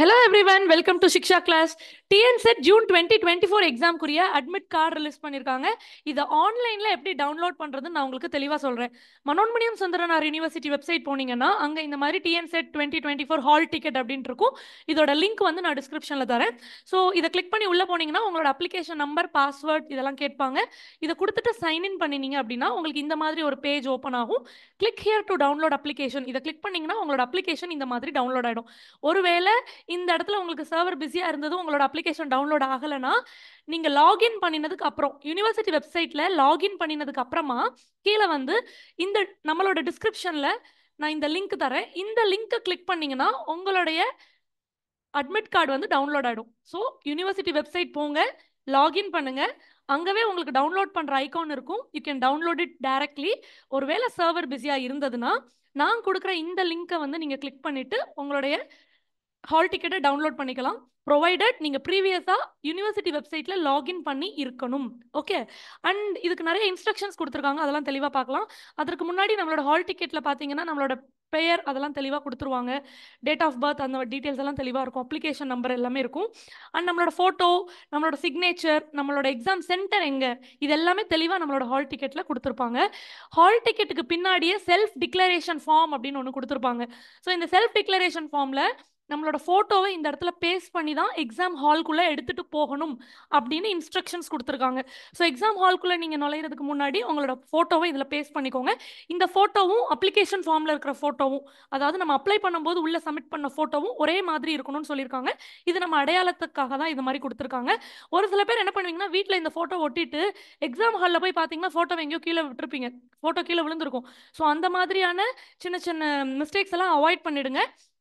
hello every one welcome to Shiksha class TNSET June twenty twenty four எக்ஸாம்க்குரிய admit card release பண்ணியிருக்காங்க இதை ஆன்லைனில் எப்படி டவுன்லோட் பண்ணுறதுன்னு நான் உங்களுக்கு தெளிவாக சொல்கிறேன் மனோன்மணியம் சுந்தரனார் யூனிவர்சிட்டி வெப்சைட் போனீங்கன்னா அங்கே இந்த மாதிரி TNSET twenty twenty four hall ticket அப்படின்ட்டு இருக்கும் இதோட லிங்க் வந்து நான் டிஸ்கிரிப்ஷனில் தரேன் ஸோ இதை கிளிக் பண்ணி உள்ளே போனீங்கன்னா உங்களோட அப்ளிகேஷன் நம்பர் பாஸ்வேர்ட் இதெல்லாம் கேட்பாங்க இதை கொடுத்துட்டு சைன்இன் பண்ணினீங்க அப்படின்னா உங்களுக்கு இந்த மாதிரி ஒரு பேஜ் ஓப்பன் ஆகும் click here to download application இதை கிளிக் பண்ணிங்கன்னா உங்களோட அப்ளிகேஷன் இந்த மாதிரி டவுன்லோட் ஆகிடும் ஒருவேளை இந்த இடத்துல உங்களுக்கு சர்வர் பிஸியாக இருந்தது உங்களோட அப்ளிகேஷன் டவுன்லோட் ஆகலைன்னா நீங்கள் லாகின் பண்ணினதுக்கு அப்புறம் யூனிவர்சிட்டி வெப்சைட்டில் லாகின் பண்ணினதுக்கு அப்புறமா கீழே வந்து இந்த நம்மளோட டிஸ்கிரிப்ஷனில் நான் இந்த லிங்க் தரேன் இந்த லிங்க்கை கிளிக் பண்ணிங்கன்னா உங்களுடைய அட்மிட் கார்டு வந்து டவுன்லோட் ஆகிடும் ஸோ யூனிவர்சிட்டி வெப்சைட் போங்க லாகின் பண்ணுங்கள் அங்கவே உங்களுக்கு டவுன்லோட் பண்ணுற ஐகான் இருக்கும் you can download it directly ஒருவேளை சர்வர் பிஸியாக இருந்ததுன்னா நான் கொடுக்குற இந்த லிங்க்கை வந்து நீங்கள் கிளிக் பண்ணிவிட்டு உங்களுடைய ஹால் டிக்கெட்டை டவுன்லோட் பண்ணிக்கலாம் ப்ரொவைடட் நீங்கள் ப்ரீவியஸாக யூனிவர்சிட்டி வெப்சைட்டில் லாகின் பண்ணி இருக்கணும் ஓகே அண்ட் இதுக்கு நிறைய இன்ஸ்ட்ரக்ஷன்ஸ் கொடுத்துருக்காங்க அதெல்லாம் தெளிவாக பார்க்கலாம் அதற்கு முன்னாடி நம்மளோட ஹால் டிக்கெட்டில் பார்த்தீங்கன்னா நம்மளோட பெயர் அதெல்லாம் தெளிவாக கொடுத்துருவாங்க டேட் ஆஃப் பர்த் அந்த டீட்டெயில்ஸ் எல்லாம் தெளிவாக இருக்கும் அப்ளிகேஷன் நம்பர் எல்லாமே இருக்கும் அண்ட் நம்மளோட ஃபோட்டோ நம்மளோட சிக்னேச்சர் நம்மளோட எக்ஸாம் சென்டர் எங்கே இது எல்லாமே தெளிவாக நம்மளோட ஹால் டிக்கெட்டில் கொடுத்துருப்பாங்க ஹால் டிக்கெட்டுக்கு பின்னாடியே செல்ஃப் டிக்ளரேஷன் ஃபார்ம் அப்படின்னு ஒன்று கொடுத்துருப்பாங்க ஸோ இந்த செல்ஃப் டிக்ளரேஷன் ஃபார்மில் நம்மளோட ஃபோட்டோவை இந்த இடத்துல பேஸ்ட் பண்ணி தான் எக்ஸாம் ஹால்குள்ளே எடுத்துகிட்டு போகணும் அப்படின்னு இன்ஸ்ட்ரக்ஷன்ஸ் கொடுத்துருக்காங்க ஸோ எக்ஸாம் ஹால்குள்ளே நீங்கள் நுழையிறதுக்கு முன்னாடி உங்களோட ஃபோட்டோவை இதில் பேஸ்ட் பண்ணிக்கோங்க இந்த ஃபோட்டோவும் அப்ளிகேஷன் ஃபார்மில் இருக்கிற ஃபோட்டோவும் அதாவது நம்ம அப்ளை பண்ணும்போது உள்ளே சப்மிட் பண்ண ஃபோட்டோவும் ஒரே மாதிரி இருக்கணும்னு சொல்லியிருக்காங்க இது நம்ம அடையாளத்துக்காக தான் இது மாதிரி கொடுத்துருக்காங்க ஒரு சில பேர் என்ன பண்ணுவீங்கன்னா வீட்டில் இந்த ஃபோட்டோ ஒட்டிட்டு எக்ஸாம் ஹாலில் போய் பார்த்தீங்கன்னா ஃபோட்டோ எங்கேயோ கீழே விட்டுருப்பீங்க ஃபோட்டோ கீழே விழுந்திருக்கும் ஸோ அந்த மாதிரியான சின்ன சின்ன மிஸ்டேக்ஸ் எல்லாம் அவாய்ட் பண்ணிடுங்க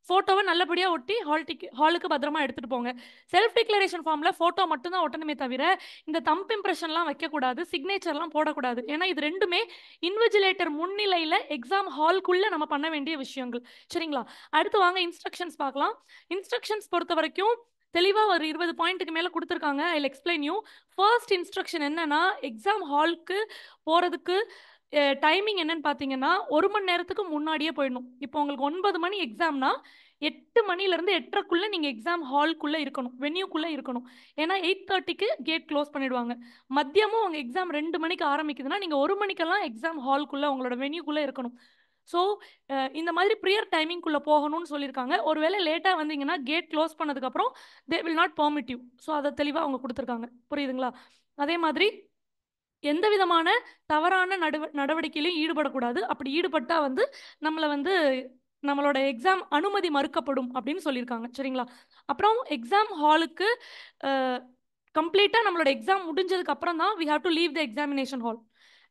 ஃபோட்டோவை நல்லபடியாக ஒட்டி ஹால் டிக் ஹாலுக்கு பத்திரமா எடுத்துகிட்டு போங்க செல்ஃப் டிக்ளரேஷன் ஃபார்மில் ஃபோட்டோ மட்டும்தான் ஒட்டணுமே தவிர இந்த தம்ப் இம்ப்ரெஷன்லாம் வைக்கக்கூடாது சிக்னேச்சர்லாம் போடக்கூடாது ஏன்னா இது ரெண்டுமே இன்விஜிலேட்டர் முன்னிலையில் எக்ஸாம் ஹால்குள்ளே நம்ம பண்ண வேண்டிய விஷயங்கள் சரிங்களா அடுத்து வாங்க இன்ஸ்ட்ரக்ஷன்ஸ் பார்க்கலாம் இன்ஸ்ட்ரக்ஷன்ஸ் பொறுத்த வரைக்கும் தெளிவாக ஒரு இருபது பாயிண்ட்டுக்கு மேலே கொடுத்துருக்காங்க I explain you first instruction என்னன்னா எக்ஸாம் ஹாலுக்கு போகிறதுக்கு டைமிங் என்னன்னு பார்த்தீங்கன்னா ஒரு மணி நேரத்துக்கு முன்னாடியே போயிடணும் இப்போ உங்களுக்கு ஒன்பது மணி எக்ஸாம்னா எட்டு மணிலேருந்து எட்டரைக்குள்ளே நீங்கள் எக்ஸாம் ஹால்குள்ளே இருக்கணும் வென்யூக்குள்ளே இருக்கணும் ஏன்னா எயிட் தேர்ட்டிக்கு கேட் க்ளோஸ் பண்ணிடுவாங்க மதியமும் உங்கள் எக்ஸாம் ரெண்டு மணிக்கு ஆரம்பிக்குதுன்னா நீங்கள் ஒரு மணிக்கெல்லாம் எக்ஸாம் ஹால்குள்ளே உங்களோட வென்யூக்குள்ளே இருக்கணும் ஸோ இந்த மாதிரி ப்ரியர் டைமிங்குள்ளே போகணும்னு சொல்லியிருக்காங்க ஒருவேளை லேட்டாக வந்தீங்கன்னா கேட் க்ளோஸ் பண்ணதுக்கப்புறம் they will not permit you so அதை தெளிவாக அவங்க கொடுத்துருக்காங்க புரியுதுங்களா அதே மாதிரி எந்த விதமான தவறான நடவ நடவடிக்கையிலையும் ஈடுபடக்கூடாது அப்படி ஈடுபட்டால் வந்து நம்மளை வந்து நம்மளோட எக்ஸாம் அனுமதி மறுக்கப்படும் அப்படின்னு சொல்லியிருக்காங்க சரிங்களா அப்புறம் எக்ஸாம் ஹாலுக்கு கம்ப்ளீட்டாக நம்மளோட எக்ஸாம் முடிஞ்சதுக்கு அப்புறம் தான் we have to leave the examination hall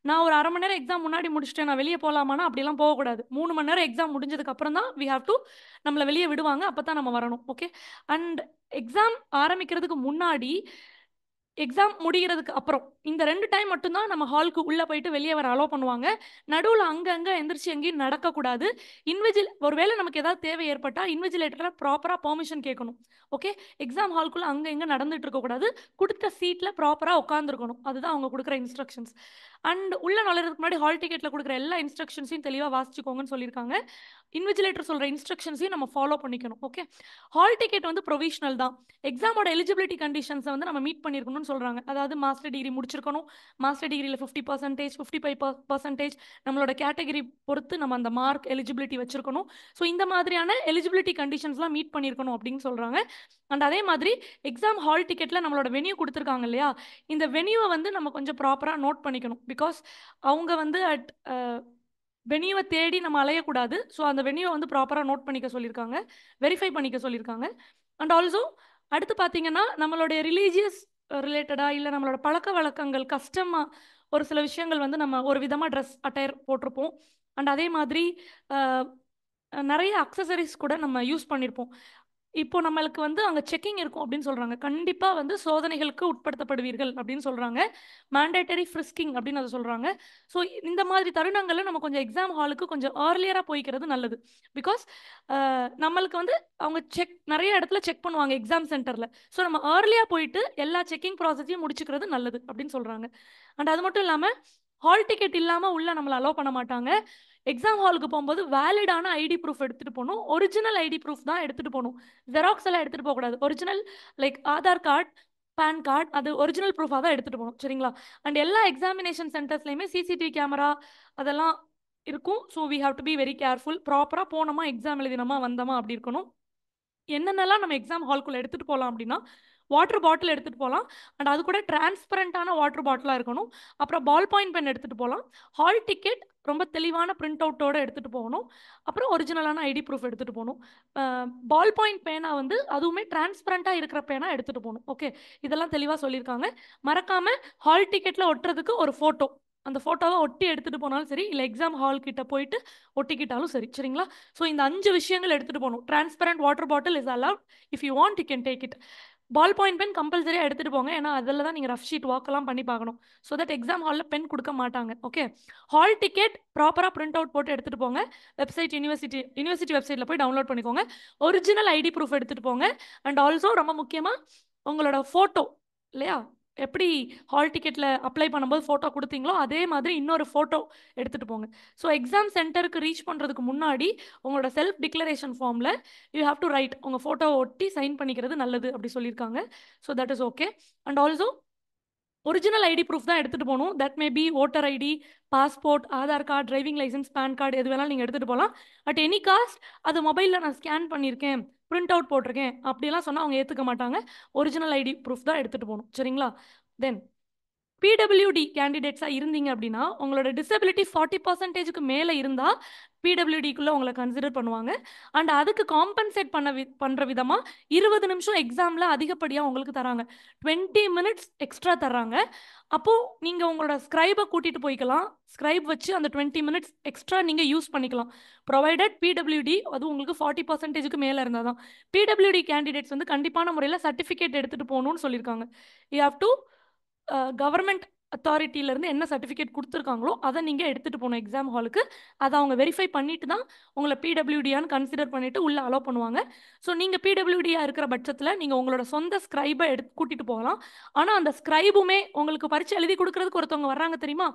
நான் ஒரு அரை மணி நேரம் எக்ஸாம் முன்னாடி முடிச்சுட்டேன் நான் வெளியே போகலாமானா அப்படிலாம் போகக்கூடாது மூணு மணி நேரம் எக்ஸாம் முடிஞ்சதுக்கு அப்புறம் தான் வி ஹாவ் டு நம்மளை வெளியே விடுவாங்க அப்போ தான் நம்ம வரணும் ஓகே அண்ட் எக்ஸாம் ஆரம்பிக்கிறதுக்கு முன்னாடி எக்ஸாம் முடிகிறதுக்கு அப்புறம் இந்த ரெண்டு டைம் மட்டும்தான் நம்ம ஹாலுக்கு உள்ளே போயிட்டு வெளியே வர அலோவ் பண்ணுவாங்க நடுவில் அங்கங்கே எந்திரிச்சு எங்கேயும் நடக்கக்கூடாது இன்விஜில் ஒருவேளை நமக்கு ஏதாவது தேவை ஏற்பட்டால் இன்விஜிலேட்டரில் ப்ராப்பராக பெர்மிஷன் கேட்கணும் ஓகே எக்ஸாம் ஹால்குள்ளே அங்கே எங்க நடந்துட்டு இருக்கக்கூடாது கொடுத்த சீட்டில் ப்ராப்பராக உட்காந்துருக்கணும் அதுதான் அவங்க கொடுக்குற இன்ஸ்ட்ரக்ஷன்ஸ் அண்ட் உள்ள நுழைறதுக்கு முன்னாடி ஹால் டிக்கெட்டில் கொடுக்குற எல்லா இன்ஸ்ட்ரக்ஷன்ஸையும் தெளிவாக வாசிச்சுக்கோங்கன்னு சொல்லியிருக்காங்க இன்விஜிலேட்டர் சொல்கிற இன்ஸ்ட்ரக்ஷன்ஸையும் நம்ம ஃபாலோ பண்ணிக்கணும் ஓகே ஹால் டிக்கெட் வந்து ப்ரொவிஷனல் தான் எக்ஸாமோட எலிஜிபிலிட்டி கண்டிஷன்ஸை வந்து நம்ம மீட் பண்ணிருக்கணும்னு சொல்கிறாங்க அதாவது மாஸ்டர் டிகிரி முடிச்சு வச்சிருக்கணும் மாஸ்டர் டிகிரியில் fifty percentage fifty five percentage நம்மளோட கேட்டகரி பொறுத்து நம்ம அந்த மார்க் எலிஜிபிலிட்டி வச்சிருக்கணும் ஸோ இந்த மாதிரியான எலிஜிபிலிட்டி கண்டிஷன்ஸ்லாம் மீட் பண்ணியிருக்கணும் அப்படின்னு சொல்கிறாங்க அண்ட் அதே மாதிரி எக்ஸாம் ஹால் டிக்கெட்டில் நம்மளோட வெனியூ கொடுத்துருக்காங்க இல்லையா இந்த வெனியூவை வந்து நம்ம கொஞ்சம் ப்ராப்பராக நோட் பண்ணிக்கணும் பிகாஸ் அவங்க வந்து அட் வெனியூவை தேடி நம்ம அலையக்கூடாது ஸோ அந்த வெனியூவை வந்து ப்ராப்பராக நோட் பண்ணிக்க சொல்லியிருக்காங்க வெரிஃபை பண்ணிக்க சொல்லியிருக்காங்க அண்ட் ஆல்சோ அடுத்து பார்த்தீங்கன்னா நம்மளுடைய ரிலீஜியஸ் ரிலேட்டடாக இல்லை நம்மளோட பழக்க வழக்கங்கள் கஷ்டமாக ஒரு சில விஷயங்கள் வந்து நம்ம ஒரு விதமாக ட்ரெஸ் அட்டையர் போட்டிருப்போம் அண்ட் அதே மாதிரி நிறைய அக்சசரிஸ் கூட நம்ம யூஸ் பண்ணியிருப்போம் இப்போ நம்மளுக்கு வந்து அங்கே செக்கிங் இருக்கும் அப்படின்னு சொல்கிறாங்க கண்டிப்பாக வந்து சோதனைகளுக்கு உட்படுத்தப்படுவீர்கள் அப்படின்னு சொல்கிறாங்க மேண்டேட்டரி ஃப்ரிஸ்கிங் அப்படின்னு அதை சொல்கிறாங்க ஸோ இந்த மாதிரி தருணங்களில் நம்ம கொஞ்சம் எக்ஸாம் ஹாலுக்கு கொஞ்சம் ஏர்லியராக போய்க்கிறது நல்லது பிகாஸ் நம்மளுக்கு வந்து அவங்க செக் நிறைய இடத்துல செக் பண்ணுவாங்க எக்ஸாம் சென்டரில் ஸோ நம்ம ஏர்லியாக போயிட்டு எல்லா செக்கிங் ப்ராசஸையும் முடிச்சுக்கிறது நல்லது அப்படின்னு சொல்கிறாங்க அண்ட் அது மட்டும் இல்லாமல் ஹால் டிக்கெட் இல்லாமல் உள்ள நம்மளை அலோவ் பண்ண மாட்டாங்க எக்ஸாம் ஹாலுக்கு போகும்போது வேலிடான ஐடி ப்ரூஃப் எடுத்துகிட்டு போகணும் ஒரிஜினல் ஐடி ப்ரூஃப் தான் எடுத்துகிட்டு போகணும் ஜெராக்ஸ் எல்லாம் எடுத்துகிட்டு போகக்கூடாது original like Aadhaar card PAN card அது ஒரிஜினல் ப்ரூஃபாக தான் எடுத்துகிட்டு போகணும் சரிங்களா அண்ட் எல்லா எக்ஸாமினேஷன் சென்டர்ஸ்லையுமே சிசிடிவி கேமரா அதெல்லாம் இருக்கும் so we have to be very careful ப்ராப்பராக போனோமா எக்ஸாம் எழுதினோமா வந்தோமா அப்படி இருக்கணும் என்னென்னலாம் நம்ம எக்ஸாம் ஹால்குள்ளே எடுத்துகிட்டு போகலாம் அப்படின்னா வாட்டர் பாட்டில் எடுத்துகிட்டு போகலாம் அண்ட் அது கூட ட்ரான்ஸ்பரண்ட்டான வாட்டர் பாட்டிலாக இருக்கணும் அப்புறம் பால் பாயிண்ட் பென் எடுத்துகிட்டு போகலாம் ஹால் டிக்கெட் ரொம்ப தெளிவான பிரிண்ட் அவுட்டோடு எடுத்துகிட்டு போகணும் அப்புறம் ஒரிஜினலான ஐடி ப்ரூஃப் எடுத்துகிட்டு போகணும் பால் பாயிண்ட் பேனா வந்து அதுவுமே டிரான்ஸ்பரண்ட்டாக இருக்கிற பேனா எடுத்துகிட்டு போகணும் ஓகே இதெல்லாம் தெளிவாக சொல்லியிருக்காங்க மறக்காமல் ஹால் டிக்கெட்டில் ஒட்டுறதுக்கு ஒரு ஃபோட்டோ அந்த ஃபோட்டோவை ஒட்டி எடுத்துகிட்டு போனாலும் சரி இல்லை எக்ஸாம் ஹால் கிட்ட போயிட்டு ஒட்டிக்கிட்டாலும் சரி சரிங்களா ஸோ இந்த அஞ்சு விஷயங்கள் எடுத்துகிட்டு போகணும் transparent water bottle is allowed if you want you can take it ball point pen கம்பல்சரியாக எடுத்துகிட்டு போங்க ஏன்னா அதில் தான் நீங்கள் ரஃப் ஷீட் வாக்கெல்லாம் பண்ணி பார்க்கணும் ஸோ தட் எக்ஸாம் ஹாலில் பென் கொடுக்க மாட்டாங்க ஓகே ஹால் டிக்கெட் ப்ராப்பராக பிரிண்ட் அவுட் போட்டு எடுத்துகிட்டு போங்க வெப்சைட் யூனிவர்சிட்டி யூனிவர்சிட்டி வெப்சைட்டில் போய் டவுன்லோட் பண்ணிக்கோங்க ஒரிஜினல் ஐடி ப்ரூஃப் எடுத்துகிட்டு போங்க அண்ட் ஆல்சோ ரொம்ப முக்கியமாக உங்களோட ஃபோட்டோ இல்லையா எப்படி ஹால் டிக்கெட்டில் அப்ளை பண்ணும்போது ஃபோட்டோ கொடுத்தீங்களோ அதே மாதிரி இன்னொரு ஃபோட்டோ எடுத்துகிட்டு போங்க ஸோ எக்ஸாம் சென்டருக்கு ரீச் பண்ணுறதுக்கு முன்னாடி உங்களோட செல்ஃப் டிக்ளரேஷன் ஃபார்மில் யூ ஹாவ் டு ரைட் உங்கள் ஃபோட்டோ ஒட்டி சைன் பண்ணிக்கிறது நல்லது அப்படி சொல்லியிருக்காங்க so that is okay and also original ID proof தான் எடுத்துகிட்டு போகணும் that may be voter ID passport Aadhaar card driving licence PAN card எது வேணாலும் நீங்கள் எடுத்துகிட்டு போகலாம் அட் எனி காஸ்ட் அது மொபைலில் நான் ஸ்கேன் பண்ணியிருக்கேன் பிரிண்ட் அவுட் போட்டிருக்கேன் அப்படிலாம் சொன்னால் அவங்க ஏற்றுக்க மாட்டாங்க ஒரிஜினல் ஐடி ப்ரூஃப் தான் எடுத்துகிட்டு போகணும் சரிங்களா தென் பிடபிள்யூடி கேண்டிடேட்ஸாக இருந்தீங்க அப்படின்னா உங்களோட டிசபிலிட்டி ஃபார்ட்டி பர்சன்டேஜுக்கு மேலே இருந்தால் பிடபிள்யூடிக்குள்ளே உங்களை கன்சிடர் பண்ணுவாங்க அண்ட் அதுக்கு காம்பன்சேட் பண்ண வி பண்ணுற விதமாக இருபது நிமிஷம் எக்ஸாமில் அதிகப்படியாக உங்களுக்கு தராங்க டுவெண்ட்டி மினிட்ஸ் எக்ஸ்ட்ரா தர்றாங்க அப்போது நீங்கள் உங்களோட ஸ்க்ரைபை கூட்டிகிட்டு போய்க்கலாம் ஸ்க்ரைப் வச்சு அந்த டுவெண்ட்டி மினிட்ஸ் எக்ஸ்ட்ரா நீங்கள் யூஸ் பண்ணிக்கலாம் ப்ரொவைடட் பிடபிள்யூடி அது உங்களுக்கு ஃபார்ட்டி பர்சன்டேஜுக்கு மேலே இருந்தால் தான் பிடபிள்யூடி கேண்டிடேட்ஸ் வந்து கண்டிப்பான முறையில் சர்டிஃபிகேட் எடுத்துகிட்டு போகணும்னு சொல்லியிருக்காங்க you have to Uh, government அத்தாரிட்டியிலேருந்து என்ன சர்டிஃபிகேட் கொடுத்துருக்காங்களோ அதை நீங்கள் எடுத்துகிட்டு போகணும் எக்ஸாம் ஹாலுக்கு அதை அவங்க வெரிஃபை பண்ணிட்டு தான் உங்களை பிடபிள்யூடியான்னு கன்சிடர் பண்ணிவிட்டு உள்ளே அலோவ் பண்ணுவாங்க ஸோ நீங்கள் பிடபிள்யூடியாக இருக்கிற பட்சத்தில் நீங்கள் உங்களோட சொந்த ஸ்க்ரைபை எடுத்து கூட்டிகிட்டு போகலாம் ஆனால் அந்த ஸ்க்ரைபுமே உங்களுக்கு பரிச்சை எழுதி கொடுக்குறதுக்கு ஒருத்தவங்க வர்றாங்க தெரியுமா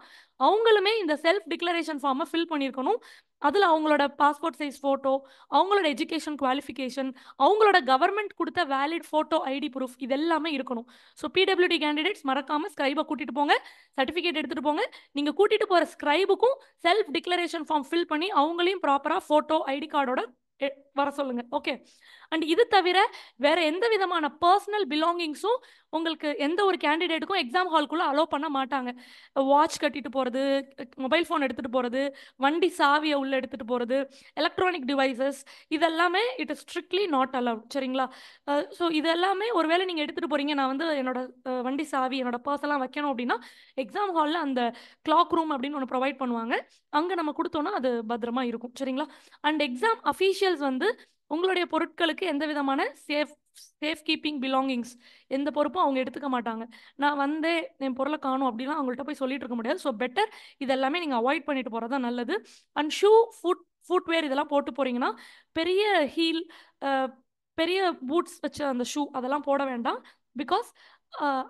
அவங்களுமே இந்த செல்ஃப் டிக்ளரேஷன் ஃபார்மை ஃபில் பண்ணியிருக்கணும் அதில் அவங்களோட பாஸ்போர்ட் சைஸ் ஃபோட்டோ அவங்களோட எஜுகேஷன் குவாலிஃபிகேஷன் அவங்களோட கவர்மெண்ட் கொடுத்த வேலிட் ஃபோட்டோ ஐடி ப்ரூஃப் இது எல்லாமே இருக்கணும் ஸோ பிடபிள்யூடி கேண்டிடேட்ஸ் மறக்காமல் ஸ்க்ரைபை கூட்டிகிட்டு போங்க சர்டிஃபிகேட் எடுத்துட்டு போங்க நீங்க கூட்டிட்டு போற ஸ்க்ரைபுக்கும் செல்ஃப் டிக்ளரேஷன் ஃபார்ம் ஃபில் பண்ணி அவங்களையும் ப்ராப்பராக போட்டோ ஐடி கார்டோட வர சொல்லுங்க ஓகே அண்ட் இது தவிர வேற எந்த விதமான பர்சனல் பிலாங்கிங்ஸும் உங்களுக்கு எந்த ஒரு கேண்டிடேட்டுக்கும் எக்ஸாம் ஹால்குள்ள அலோவ் பண்ண மாட்டாங்க வாட்ச் கட்டிட்டு போகிறது மொபைல் ஃபோன் எடுத்துகிட்டு போகிறது வண்டி சாவியை உள்ளே எடுத்துகிட்டு போறது எலக்ட்ரானிக் டிவைசஸ் இதெல்லாமே it is strictly not allowed சரிங்களா ஸோ இதெல்லாமே ஒருவேளை நீங்கள் எடுத்துகிட்டு போகிறீங்க நான் வந்து என்னோட வண்டி சாவி என்னோட பர்செல்லாம் வைக்கணும் அப்படின்னா எக்ஸாம் ஹாலில் அந்த கிளாக் ரூம் அப்படின்னு ஒன்று ப்ரொவைட் பண்ணுவாங்க அங்கே நம்ம கொடுத்தோன்னா அது பத்திரமா இருக்கும் சரிங்களா அண்ட் எக்ஸாம் அஃபீஷியல்ஸ் வந்து உங்களுடைய பொருட்களுக்கு எந்த விதமான சேஃப் சேஃப் கீப்பிங் பிலாங்கிங்ஸ் எந்த பொறுப்பும் அவங்க எடுத்துக்க மாட்டாங்க நான் வந்து என் பொருளை காணும் அப்படிலாம் அவங்கள்ட்ட போய் சொல்லிட்டு இருக்க முடியாது ஸோ பெட்டர் இதெல்லாமே நீங்கள் அவாய்ட் பண்ணிட்டு போகிறது தான் நல்லது அண்ட் ஷூ ஃபுட் ஃபுட்வேர் இதெல்லாம் போட்டு போகிறீங்கன்னா பெரிய ஹீல் பெரிய பூட்ஸ் வச்ச அந்த ஷூ அதெல்லாம் போட வேண்டாம் பிகாஸ்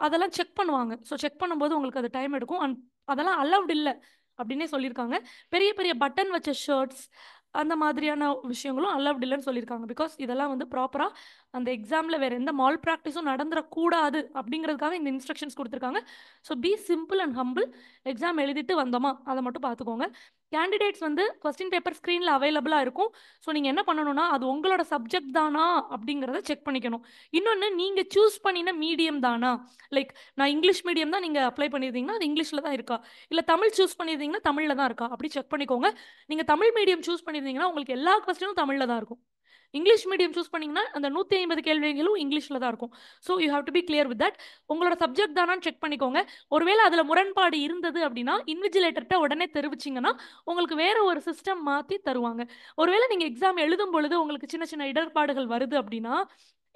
அதெல்லாம் செக் பண்ணுவாங்க ஸோ செக் பண்ணும்போது உங்களுக்கு அது டைம் எடுக்கும் அண்ட் அதெல்லாம் அலவுட் இல்லை அப்படின்னே சொல்லியிருக்காங்க பெரிய பெரிய பட்டன் வச்ச ஷர்ட்ஸ் அந்த மாதிரியான விஷயங்களும் அல்லவுட் இல்லைன்னு சொல்லியிருக்காங்க பிகாஸ் இதெல்லாம் வந்து ப்ராப்பராக அந்த எக்ஸாமில் வேறு எந்த மால் ப்ராக்டிஸும் நடந்துடக்கூடாது அப்படிங்கிறதுக்காக இந்த இன்ஸ்ட்ரக்ஷன்ஸ் கொடுத்துருக்காங்க so be simple and humble exam எழுதிட்டு வந்தோமா அதை மட்டும் பார்த்துக்கோங்க கேண்டிடேட்ஸ் வந்து கொஸ்டின் பேப்பர் ஸ்க்ரீனில் அவைலபிளாக இருக்கும் ஸோ நீங்கள் என்ன பண்ணணும்னா அது உங்களோட சப்ஜெக்ட் தானா அப்படிங்கிறத செக் பண்ணிக்கணும் இன்னொன்று நீங்கள் சூஸ் பண்ணின மீடியம் தானா லைக் நான் இங்கிலீஷ் மீடியம் தான் நீங்கள் அப்ளை பண்ணியிருந்தீங்கன்னா அது இங்கிலீஷில் தான் இருக்கா இல்லை தமிழ் சூஸ் பண்ணியிருந்தீங்கன்னா தமிழில் தான் இருக்கா அப்படி செக் பண்ணிக்கோங்க நீங்கள் தமிழ் மீடியம் சூஸ் பண்ணியிருந்தீங்கன்னா உங்களுக்கு எல்லா கொஸ்டினும் தமிழில் தான் இருக்கும் இங்கிலீஷ் மீடியம் சூஸ் பண்ணிங்கன்னா அந்த நூற்றி ஐம்பது கேள்விகளும் இங்கிலீஷில் தான் இருக்கும் so you have to be clear with that உங்களோட சப்ஜெக்ட் தானான்னு செக் பண்ணிக்கோங்க ஒருவேளை அதில் முரண்பாடு இருந்தது அப்படின்னா இன்விஜிலேட்டர்கிட்ட உடனே தெரிவிச்சிங்கன்னா உங்களுக்கு வேறு ஒரு சிஸ்டம் மாற்றி தருவாங்க ஒருவேளை நீங்கள் எக்ஸாம் எழுதும் பொழுது உங்களுக்கு சின்ன சின்ன இடர்பாடுகள் வருது அப்படின்னா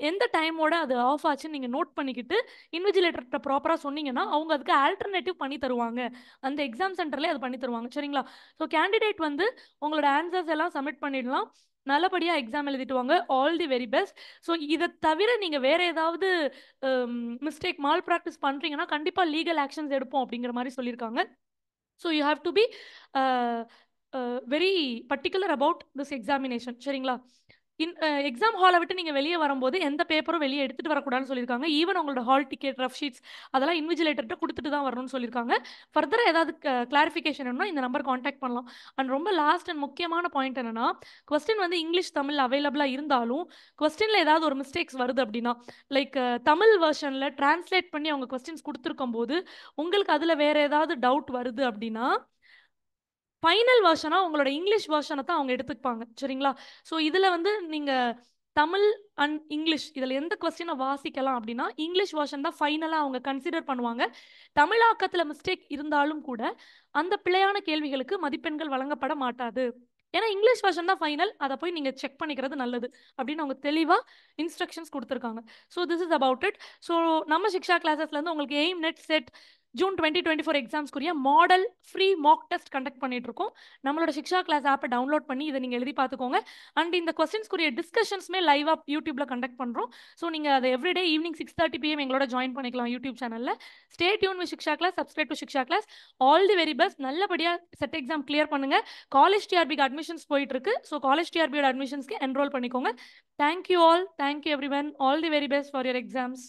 எந்த டைமோட அது ஆஃப் ஆச்சுன்னு நீங்கள் நோட் பண்ணிக்கிட்டு இன்விஜிலேட்டர்கிட்ட ப்ராப்பராக சொன்னீங்கன்னா அவங்க அதுக்கு ஆல்டர்னேட்டிவ் பண்ணி தருவாங்க அந்த எக்ஸாம் சென்டர்லேயே அது பண்ணி தருவாங்க சரிங்களா ஸோ கேண்டிடேட் வந்து உங்களோட ஆன்சர்ஸ் எல்லாம் சப்மிட் பண்ணிடலாம் நல்லபடியாக எக்ஸாம் எழுதிட்டு வாங்க all the very best so இதை தவிர நீங்கள் வேறு ஏதாவது மிஸ்டேக் மால் ப்ராக்டிஸ் பண்ணுறீங்கன்னா கண்டிப்பாக லீகல் ஆக்ஷன்ஸ் எடுப்போம் அப்படிங்கிற மாதிரி சொல்லியிருக்காங்க so you have to be very particular about this examination சரிங்களா இன் எக்ஸாம் ஹாலை விட்டு நீங்கள் வெளியே வரும்போது எந்த பேப்பரும் வெளியே எடுத்துகிட்டு வரக்கூடாதுன்னு சொல்லியிருக்காங்க ஈவன் உங்களோட ஹால் டிக்கெட் ரஃப் ஷீட்ஸ் அதெல்லாம் இன்விஜிலேட்டர்கிட்ட கொடுத்துட்டு தான் வரணும்னு சொல்லியிருக்காங்க ஃபர்தராக ஏதாவது கிளாரிஃபிகேஷன் வேணும் இந்த நம்பர் காண்டாக்ட் பண்ணலாம் அண்ட் ரொம்ப லாஸ்ட் அண்ட் முக்கியமான பாயிண்ட் என்னென்னா கொஸ்டின் வந்து இங்கிலீஷ் தமிழ் அவைலபிளாக இருந்தாலும் கொஸ்டினில் ஏதாவது ஒரு மிஸ்டேக்ஸ் வருது அப்படின்னா லைக் தமிழ் வெர்ஷனில் டிரான்ஸ்லேட் பண்ணி அவங்க கொஸ்டின்ஸ் கொடுத்துருக்கும் போது உங்களுக்கு அதில் வேறு ஏதாவது டவுட் வருது அப்படின்னா ஃபைனல் வேர்ஷனாக உங்களோட இங்கிலீஷ் வேர்ஷனை தான் அவங்க எடுத்துப்பாங்க சரிங்களா ஸோ இதில் வந்து நீங்கள் தமிழ் அண்ட் இங்கிலீஷ் இதில் எந்த கொஸ்டினை வாசிக்கலாம் அப்படின்னா இங்கிலீஷ் வேர்ஷன் தான் ஃபைனலாக அவங்க கன்சிடர் பண்ணுவாங்க தமிழாக்கத்தில் மிஸ்டேக் இருந்தாலும் கூட அந்த பிழையான கேள்விகளுக்கு மதிப்பெண்கள் வழங்கப்பட மாட்டாது ஏன்னா இங்கிலீஷ் வேர்ஷன் தான் ஃபைனல் அதை போய் நீங்கள் செக் பண்ணிக்கிறது நல்லது அப்படின்னு அவங்க தெளிவாக இன்ஸ்ட்ரக்ஷன்ஸ் கொடுத்துருக்காங்க so this is about it so நம்ம சிக்ஷா கிளாஸஸ்லேருந்து உங்களுக்கு aim NET SET June twenty twenty four எக்ஸாம்ஸ்க்குரிய model free mock test conduct பண்ணிட்டு இருக்கோம் நம்மளோட சிக்ஷா கிளாஸ் ஆப்பை டவுன்லோட் பண்ணி இதை நீங்கள் எழுதி பார்த்துக்கோங்க அண்ட் இந்த கொஸ்டின்ஸ்க்குரிய டிஸ்கஷன்ஸ்மே லைவாக யூடியூப்ல கண்டக்ட் பண்ணுறோம் ஸோ நீங்கள் அதை every day evening six thirty PM எங்களோட ஜாயின் பண்ணிக்கலாம் யூடியூப் சேனலில் stay tune with Shiksha class subscribe to Shiksha class all the very best நல்லபடியாக செட் எக்ஸாம் கிளியர் பண்ணுங்க காலேஜ் டிஆர்பிக்கு அட்மிஷன்ஸ் போயிட்டு இருக்கு ஸோ காலேஜ் டிஆர்பியோட அட்மிஷன்ஸ்க்கு என்ரோல் பண்ணிக்கோங்க thank you all thank you everyone all the very best for your exams